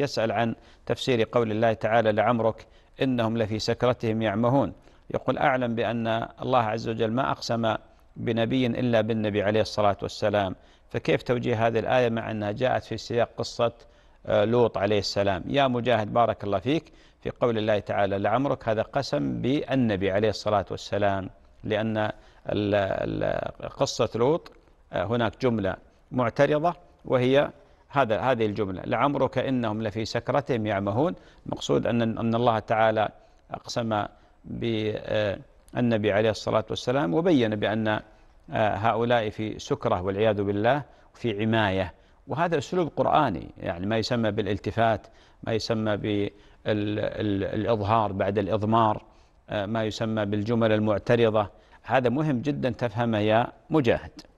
يسأل عن تفسير قول الله تعالى لعمرك إنهم لفي سكرتهم يعمهون يقول أعلم بأن الله عز وجل ما أقسم بنبي إلا بالنبي عليه الصلاة والسلام فكيف توجيه هذه الآية مع أنها جاءت في سياق قصة آه، لوط عليه السلام يا مجاهد بارك الله فيك في قول الله تعالى لعمرك هذا قسم بالنبي عليه الصلاة والسلام لأن قصة لوط آه، هناك جملة معترضة وهي هذا هذه الجملة لعمرك إنهم لفي سكرتهم يعمهون مقصود أن أن الله تعالى أقسم بالنبي آه، عليه الصلاة والسلام وبين بأن آه، هؤلاء في سكرة والعياذ بالله في عماية وهذا أسلوب قرآني يعني ما يسمى بالالتفات ما يسمى بالإظهار بعد الإضمار آه، ما يسمى بالجمل المعترضة هذا مهم جدا تفهمه يا مجاهد